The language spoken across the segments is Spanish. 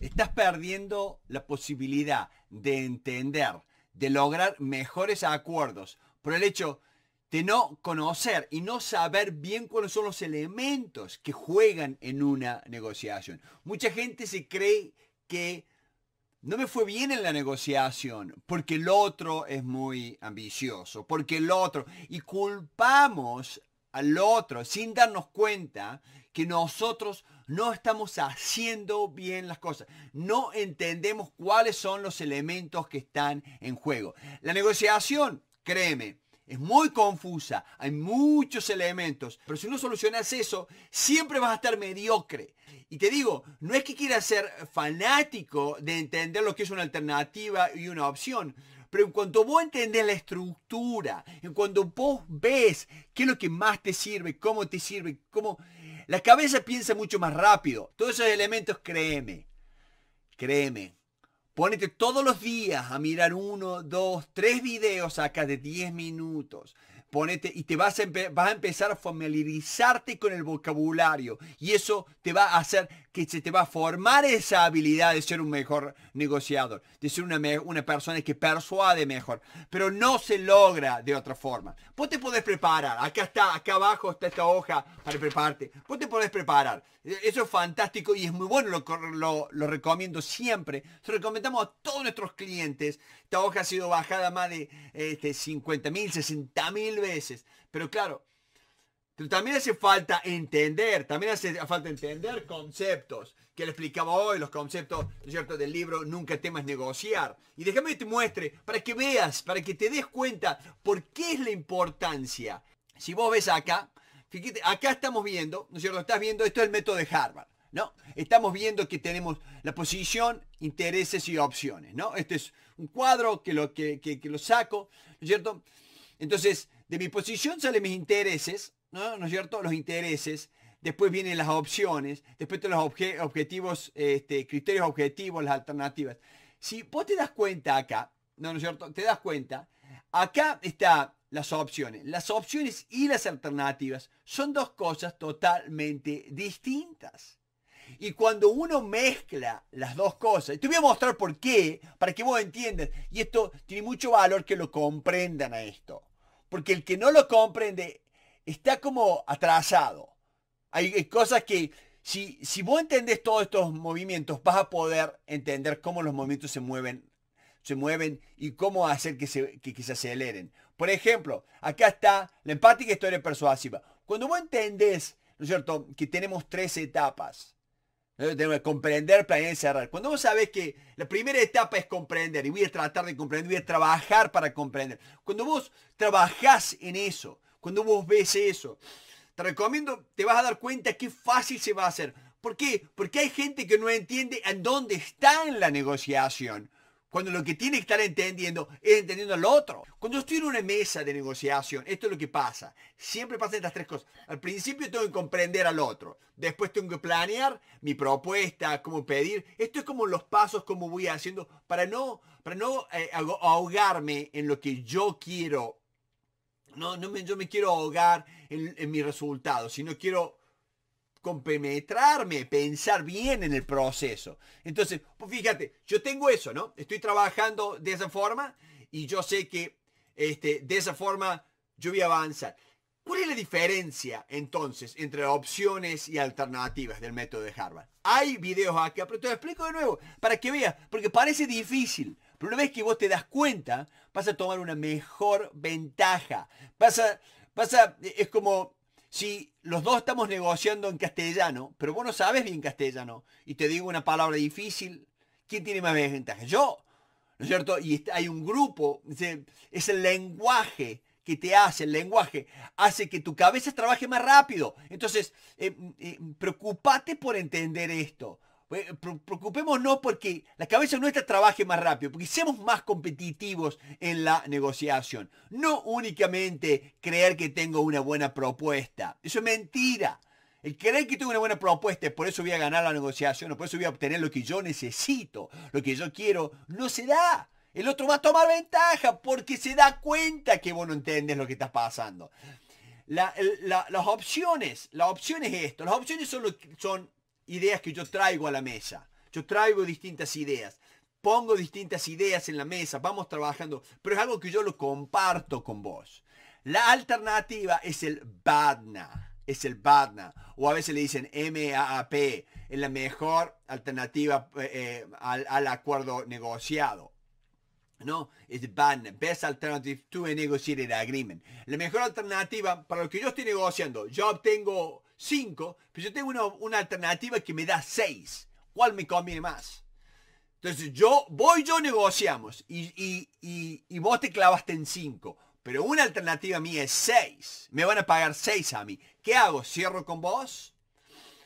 estás perdiendo la posibilidad de entender, de lograr mejores acuerdos por el hecho de no conocer y no saber bien cuáles son los elementos que juegan en una negociación. Mucha gente se cree que no me fue bien en la negociación porque el otro es muy ambicioso, porque el otro, y culpamos al otro sin darnos cuenta que nosotros no estamos haciendo bien las cosas. No entendemos cuáles son los elementos que están en juego. La negociación, créeme, es muy confusa, hay muchos elementos, pero si no solucionas eso, siempre vas a estar mediocre. Y te digo, no es que quieras ser fanático de entender lo que es una alternativa y una opción, pero en cuanto vos entendés la estructura, en cuanto vos ves qué es lo que más te sirve, cómo te sirve, cómo la cabeza piensa mucho más rápido. Todos esos elementos, créeme, créeme. Pónete todos los días a mirar uno, dos, tres videos acá de 10 minutos. Ponete y te vas vas a empezar a familiarizarte con el vocabulario. Y eso te va a hacer que se te va a formar esa habilidad de ser un mejor negociador, de ser una, persona que persuade mejor, pero no se logra de otra forma. Vos te podés preparar, acá está, acá abajo está esta hoja para prepararte, vos te podés preparar, e-, eso es fantástico y es muy bueno, lo, recomiendo siempre, lo recomendamos a todos nuestros clientes, esta hoja ha sido bajada más de este, 50.000, 60.000 veces, pero claro, pero también hace falta entender, también hace falta entender conceptos, que le explicaba hoy, los conceptos, cierto?, del libro Nunca temas negociar. Y déjame que te muestre, para que veas, para que te des cuenta por qué es la importancia. Si vos ves acá, fíjate, acá estamos viendo, ¿no cierto?, estás viendo, esto es el método de Harvard. ¿No? Estamos viendo que tenemos la posición, intereses y opciones, ¿no? Este es un cuadro que lo, que, que lo saco, ¿no es cierto? Entonces, de mi posición salen mis intereses, ¿no? ¿no es cierto? Los intereses, después vienen las opciones, después los objetivos, este, criterios objetivos, las alternativas. Si vos te das cuenta acá, ¿no, ¿no es cierto? Te das cuenta, acá están las opciones. Las opciones y las alternativas son dos cosas totalmente distintas. Y cuando uno mezcla las dos cosas, te voy a mostrar por qué, para que vos entiendas, y esto tiene mucho valor que lo comprendan a esto. Porque el que no lo comprende está como atrasado. Hay, cosas que si, si vos entendés todos estos movimientos, vas a poder entender cómo los movimientos se mueven, se mueven y cómo hacer que se, aceleren. Por ejemplo, acá está la empática historia persuasiva. Cuando vos entendés, ¿no es cierto?, que tenemos tres etapas. Tenemos comprender, planear y cerrar. Cuando vos sabés que la primera etapa es comprender, y voy a tratar de comprender, voy a trabajar para comprender. Cuando vos trabajás en eso, cuando vos ves eso, te recomiendo, te vas a dar cuenta qué fácil se va a hacer. ¿Por qué? Porque hay gente que no entiende en dónde está la negociación. Cuando lo que tiene que estar entendiendo es entendiendo al otro. Cuando estoy en una mesa de negociación, esto es lo que pasa. Siempre pasan estas tres cosas. Al principio tengo que comprender al otro. Después tengo que planear mi propuesta, cómo pedir. Esto es como los pasos, como voy haciendo, para no, para no eh, ahogarme en lo que yo quiero no, no me, yo me quiero ahogar en, en mi resultado, sino quiero compenetrarme, pensar bien en el proceso. Entonces, pues fíjate, yo tengo eso, ¿no? Estoy trabajando de esa forma y yo sé que este, de esa forma yo voy a avanzar. ¿Cuál es la diferencia entonces entre opciones y alternativas del método de Harvard? Hay videos acá, pero te lo explico de nuevo para que veas, porque parece difícil, pero una vez que vos te das cuenta, vas a tomar una mejor ventaja. Pasa, pasa, es como si los dos estamos negociando en castellano, pero vos no sabes bien castellano, y te digo una palabra difícil, ¿quién tiene más ventaja? Yo, ¿no es cierto? Y hay un grupo, es el lenguaje que te hace, el lenguaje, hace que tu cabeza trabaje más rápido. Entonces, em, em, preocupate por entender esto. Pues, eh, preocupémonos porque la cabeza nuestra trabaje más rápido, porque seamos más competitivos en la negociación. No únicamente creer que tengo una buena propuesta. Eso es mentira. El creer que tengo una buena propuesta y por eso voy a ganar la negociación o por eso voy a obtener lo que yo necesito, lo que yo quiero, no se da. El otro va a tomar ventaja porque se da cuenta que vos no entendés lo que está pasando. las opciones, las opciones es esto, las opciones son, lo, son ideas que yo traigo a la mesa. Yo traigo distintas ideas. Pongo distintas ideas en la mesa, vamos trabajando, pero es algo que yo lo comparto con vos. La alternativa es el BADNA, es el BADNA, o a veces le dicen MAAP, es la mejor alternativa eh, eh, al, acuerdo negociado. ¿no? Es badna, Best Alternative to a Negotiated Agreement. La mejor alternativa para lo que yo estoy negociando. Yo obtengo 5, pero yo tengo una, alternativa que me da 6. ¿Cuál me conviene más? Entonces yo, voy yo negociamos y, vos te clavaste en 5. Pero una alternativa mía es 6. Me van a pagar 6 a mí. ¿Qué hago? ¿Cierro con vos?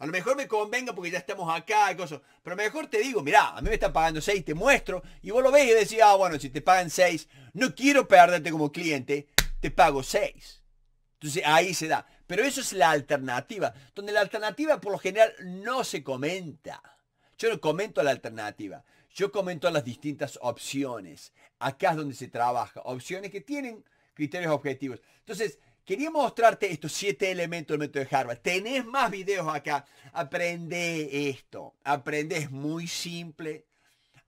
A lo mejor me convenga porque ya estamos acá y cosas. Pero mejor te digo, mira, a mí me están pagando seis, te muestro. Y vos lo ves y decís, ah, bueno, si te pagan 6, no quiero perderte como cliente, te pago 6. Entonces ahí se da. Pero eso es la alternativa, donde la alternativa por lo general no se comenta. Yo no comento la alternativa, yo comento las distintas opciones. Acá es donde se trabaja, opciones que tienen criterios objetivos. Entonces, quería mostrarte estos siete elementos del método de Harvard. Tenés más videos acá. Aprende esto. Aprende, es muy simple.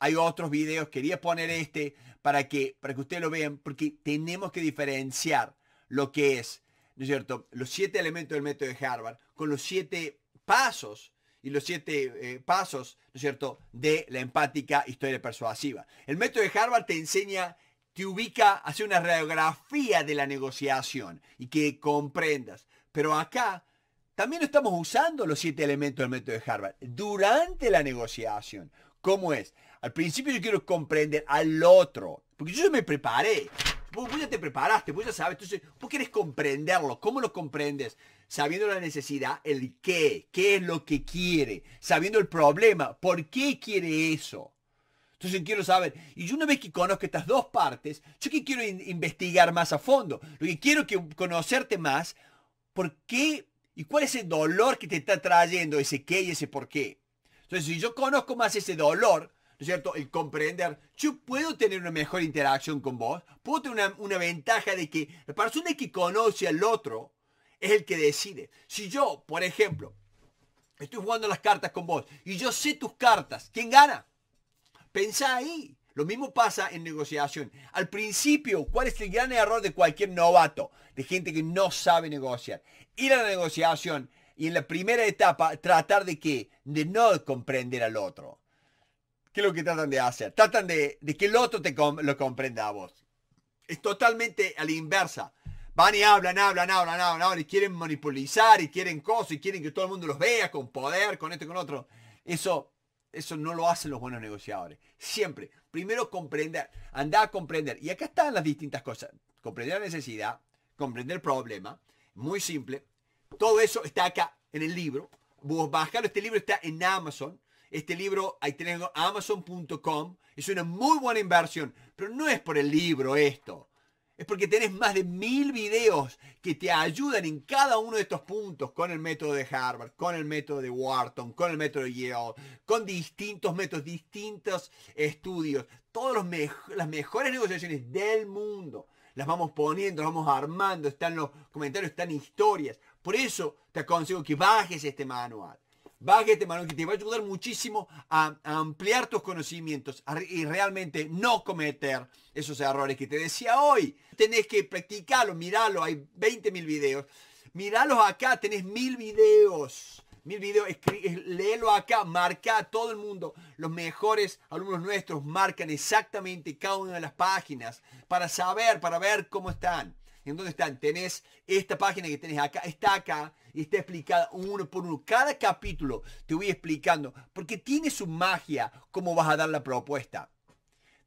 Hay otros videos, quería poner este para que, para que ustedes lo vean, porque tenemos que diferenciar lo que es ¿no es cierto?, los siete elementos del método de Harvard con los siete pasos y los siete eh, pasos, ¿no es cierto?, de la empática historia persuasiva. El método de Harvard te enseña, te ubica, hace una radiografía de la negociación y que comprendas. Pero acá también estamos usando los siete elementos del método de Harvard durante la negociación. ¿Cómo es? Al principio yo quiero comprender al otro, porque yo me preparé, Vos, ya te preparaste, vos ya sabes. Entonces, vos querés comprenderlo. ¿Cómo lo comprendes? Sabiendo la necesidad, el qué, qué es lo que quiere. Sabiendo el problema, ¿por qué quiere eso? Entonces quiero saber, y yo una vez que conozco estas dos partes, yo que quiero investigar más a fondo, lo que quiero que conocerte más, ¿por qué y cuál es el dolor que te está trayendo ese qué y ese por qué? Entonces, si yo conozco más ese dolor, ¿no es cierto? El comprender, yo puedo tener una mejor interacción con vos, puedo tener una, ventaja de que la persona que conoce al otro es el que decide. Si yo, por ejemplo, estoy jugando las cartas con vos y yo sé tus cartas, ¿quién gana? Pensá ahí. Lo mismo pasa en negociación. Al principio, ¿cuál es el gran error de cualquier novato? De gente que no sabe negociar. Ir a la negociación y en la primera etapa tratar de qué? De no comprender al otro ¿Qué es lo que tratan de hacer? Tratan de, que el otro te lo comprenda a vos. Es totalmente a la inversa. Van y hablan, hablan, hablan, hablan, hablan, y quieren manipular y quieren cosas, y quieren que todo el mundo los vea con poder, con esto con otro. Eso, eso no lo hacen los buenos negociadores. Siempre. Primero comprender, andar a comprender. Y acá están las distintas cosas. Comprender la necesidad, comprender el problema, muy simple. Todo eso está acá en el libro. Vos bajar este libro está en Amazon. Este libro ahí tenés amazon.com. Es una muy buena inversión, pero no es por el libro esto. Es porque tenés más de mil videos que te ayudan en cada uno de estos puntos con el método de Harvard, con el método de Wharton, con el método de Yale, con distintos métodos, distintos estudios. Todas los las mejores negociaciones del mundo las vamos poniendo, las vamos armando, están los comentarios, están historias. Por eso te aconsejo que bajes este manual. Baguette, hermano, que te va a ayudar muchísimo a, ampliar tus conocimientos y realmente no cometer esos errores que te decía hoy. Tenés que practicarlo, míralo, hay 20.000 videos. Miralos acá, tenés mil videos. Mil videos, léelo acá, marca a todo el mundo. Los mejores alumnos nuestros marcan exactamente cada una de las páginas para saber, para ver cómo están en dónde están, tenés esta página que tenés acá, está acá y está explicada uno por uno. Cada capítulo te voy explicando porque tiene su magia cómo vas a dar la propuesta.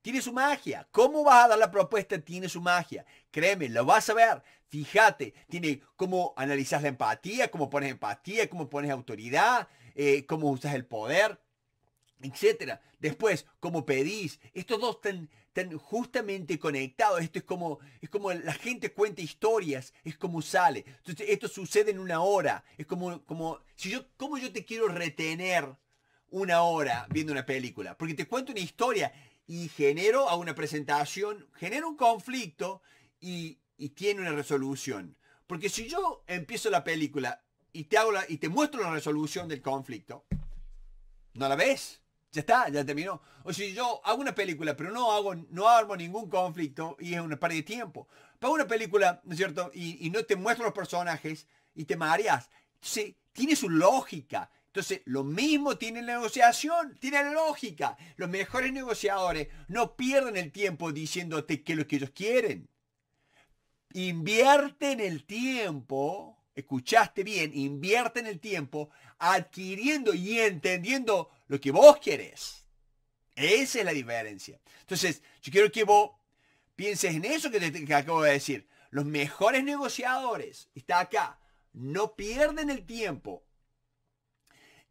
Tiene su magia. ¿Cómo vas a dar la propuesta? Tiene su magia. Créeme, lo vas a ver. Fíjate, tiene cómo analizas la empatía, cómo pones empatía, cómo pones autoridad, eh, cómo usas el poder etcétera. Después, cómo pedís, estos dos están están justamente conectados. Esto es como, es como la gente cuenta historias, es como sale. Entonces, esto sucede en una hora. Es como, como si yo, ¿cómo yo te quiero retener una hora viendo una película? Porque te cuento una historia y genero a una presentación, genero un conflicto y, y tiene una resolución. Porque si yo empiezo la película y te, hago y te muestro la resolución del conflicto, no la ves. Ya está, ya terminó. O si yo hago una película, pero no hago, no armo ningún conflicto y es una par de tiempo. para una película, ¿no es cierto? Y, no te muestro los personajes y te mareas. Sí, tiene su lógica. Entonces, lo mismo tiene la negociación, tiene la lógica. Los mejores negociadores no pierden el tiempo diciéndote que es lo que ellos quieren. Invierten el tiempo escuchaste bien, invierte en el tiempo adquiriendo y entendiendo lo que vos querés. Esa es la diferencia. Entonces, yo quiero que vos pienses en eso que te acabo de decir. Los mejores negociadores, está acá, no pierden el tiempo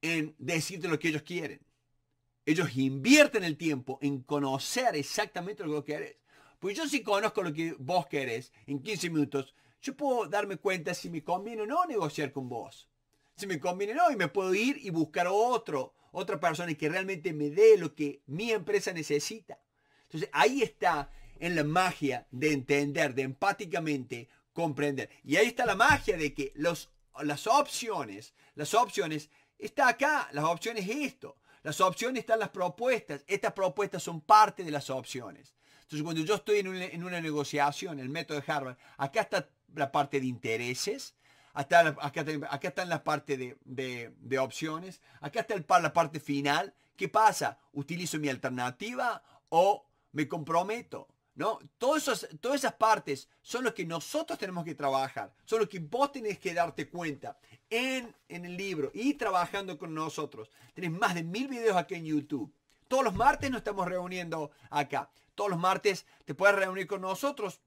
en decirte lo que ellos quieren. Ellos invierten el tiempo en conocer exactamente lo que vos querés. Pues yo si conozco lo que vos querés en 15 minutos, yo puedo darme cuenta si me conviene o no negociar con vos. Si me conviene o no, y me puedo ir y buscar otro, otra persona que realmente me dé lo que mi empresa necesita. Entonces ahí está en la magia de entender, de empáticamente comprender. Y ahí está la magia de que los, las opciones, las opciones, está acá, las opciones es esto. Las opciones están las propuestas. Estas propuestas son parte de las opciones. Entonces, cuando yo estoy en una, en una, negociación, el método de Harvard, acá está la parte de intereses, hasta acá, está en la parte de, opciones, acá está la parte final. ¿Qué pasa? ¿Utilizo mi alternativa o me comprometo? ¿No? Todas esas, todas esas partes son las que nosotros tenemos que trabajar, son los que vos tenés que darte cuenta en, en el libro y trabajando con nosotros. Tenés más de mil videos aquí en YouTube. Todos los martes nos estamos reuniendo acá. Todos los martes te puedes reunir con nosotros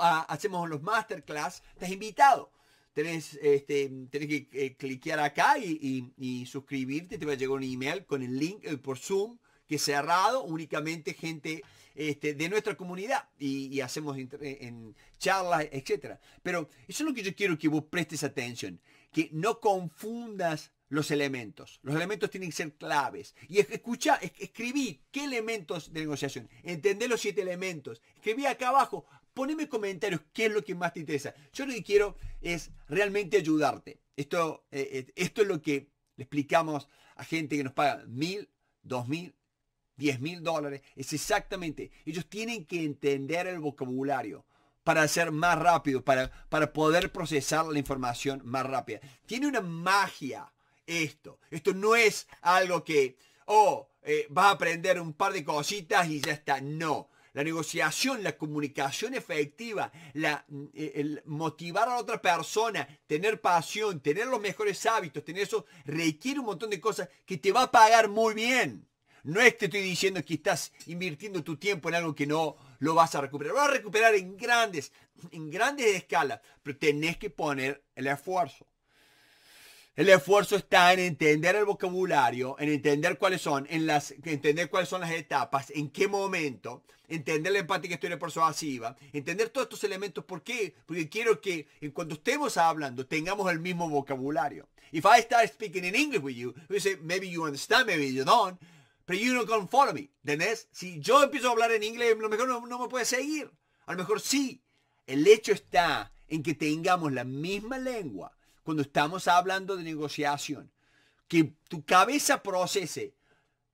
Ah, hacemos los masterclass, te has invitado. Tenés, este, que eh, cliquear acá y, suscribirte, te va a llegar un email con el link eh, por Zoom, que es cerrado, únicamente gente este, de nuestra comunidad y, hacemos eh, en charlas, etc. Pero eso es lo que yo quiero que vos prestes atención, que no confundas los elementos. Los elementos tienen que ser claves. Y escucha, escribí qué elementos de negociación. Entender los siete elementos. Escribí acá abajo poneme comentarios qué es lo que más te interesa. Yo lo que quiero es realmente ayudarte. Esto, eh, eh, esto es lo que le explicamos a gente que nos paga mil, dos mil, diez mil dólares. Es exactamente. Ellos tienen que entender el vocabulario para ser más rápido, para, para poder procesar la información más rápida. Tiene una magia esto. Esto no es algo que, oh, eh, vas a aprender un par de cositas y ya está. No. La negociación, la comunicación efectiva, la, mm, e, el motivar a la otra persona, tener pasión, tener los mejores hábitos, tener eso, requiere un montón de cosas que te va a pagar muy bien. No es que te estoy diciendo que estás invirtiendo tu tiempo en algo que no lo vas a recuperar. Lo vas a recuperar en grandes, en grandes escalas, pero tenés que poner el esfuerzo. El esfuerzo está en entender el vocabulario, en entender cuáles son, en las, entender cuáles son las etapas, en qué momento, entender la empática historia persuasiva, entender todos estos elementos. ¿Por qué? Porque quiero que en eh, cuanto estemos hablando tengamos el mismo vocabulario. If I start speaking in English with you, you say maybe you understand, maybe you don't, but you don't follow me. Si yo empiezo a hablar en inglés, a lo mejor no, no me puede seguir. A lo mejor sí. El hecho está en que tengamos la misma lengua cuando estamos hablando de negociación, que tu cabeza procese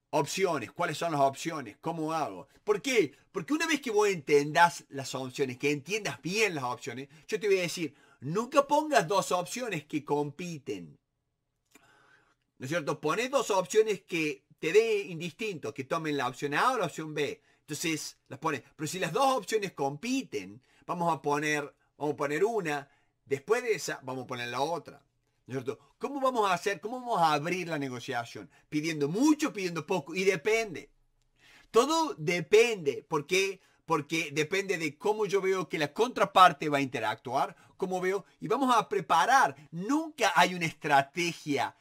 opciones, cuáles son las opciones, cómo hago. ¿Por qué? Porque una vez que vos entendas las opciones, que entiendas bien las opciones, yo te voy a decir, nunca pongas dos opciones que compiten. ¿No es cierto? Pones dos opciones que te dé indistinto, que tomen la opción A o la opción B. Entonces, las pones. Pero si las dos opciones compiten, vamos a poner, vamos a poner una Después de esa, vamos a poner la otra. cierto? ¿Cómo vamos a hacer? ¿Cómo vamos a abrir la negociación? ¿Pidiendo mucho, pidiendo poco? Y depende. Todo depende. ¿Por qué? Porque depende de cómo yo veo que la contraparte va a interactuar, cómo veo, y vamos a preparar. Nunca hay una estrategia,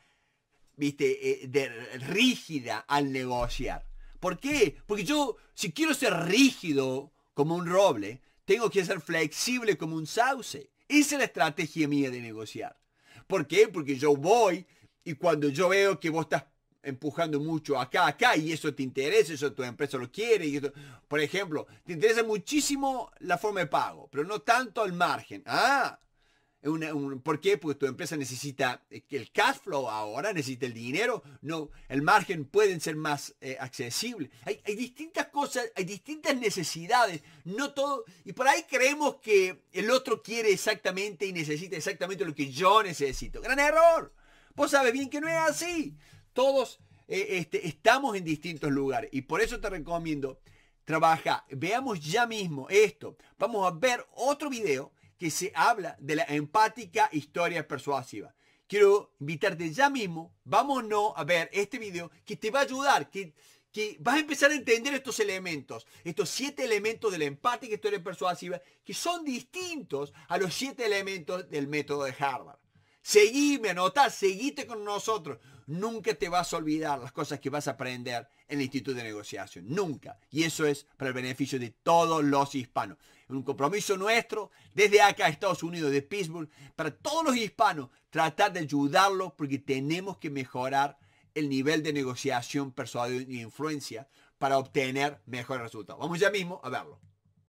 viste, eh, rígida al negociar. ¿Por qué? Porque yo, si quiero ser rígido como un roble, tengo que ser flexible como un sauce. Esa es la estrategia mía de negociar. ¿Por qué? Porque yo voy y cuando yo veo que vos estás empujando mucho acá, acá, y eso te interesa, eso tu empresa lo quiere. Y por ejemplo, te interesa muchísimo la forma de pago, pero no tanto el margen. Ah, ¿Por qué? Porque tu empresa necesita eh, el cash flow ahora, necesita el dinero, no, el margen puede ser más eh, accesible. Hay, distintas cosas, hay distintas necesidades, no todo, y por ahí creemos que el otro quiere exactamente y necesita exactamente lo que yo necesito. Gran error. Vos sabes bien que no es así. Todos eh, este, estamos en distintos lugares y por eso te recomiendo, trabaja, veamos ya mismo esto. Vamos a ver otro video que se habla de la empática historia persuasiva. Quiero invitarte ya mismo, vámonos a ver este video que te va a ayudar, que, que vas a empezar a entender estos elementos, estos siete elementos de la empática historia persuasiva, que son distintos a los siete elementos del método de Harvard. Seguime, anotá, seguite con nosotros. Nunca te vas a olvidar las cosas que vas a aprender en el Instituto de Negociación. Nunca. Y eso es para el beneficio de todos los hispanos un compromiso nuestro desde acá, Estados Unidos, de Pittsburgh, para todos los hispanos, tratar de ayudarlos porque tenemos que mejorar el nivel de negociación, persuasión y influencia para obtener mejores resultados. Vamos ya mismo a verlo.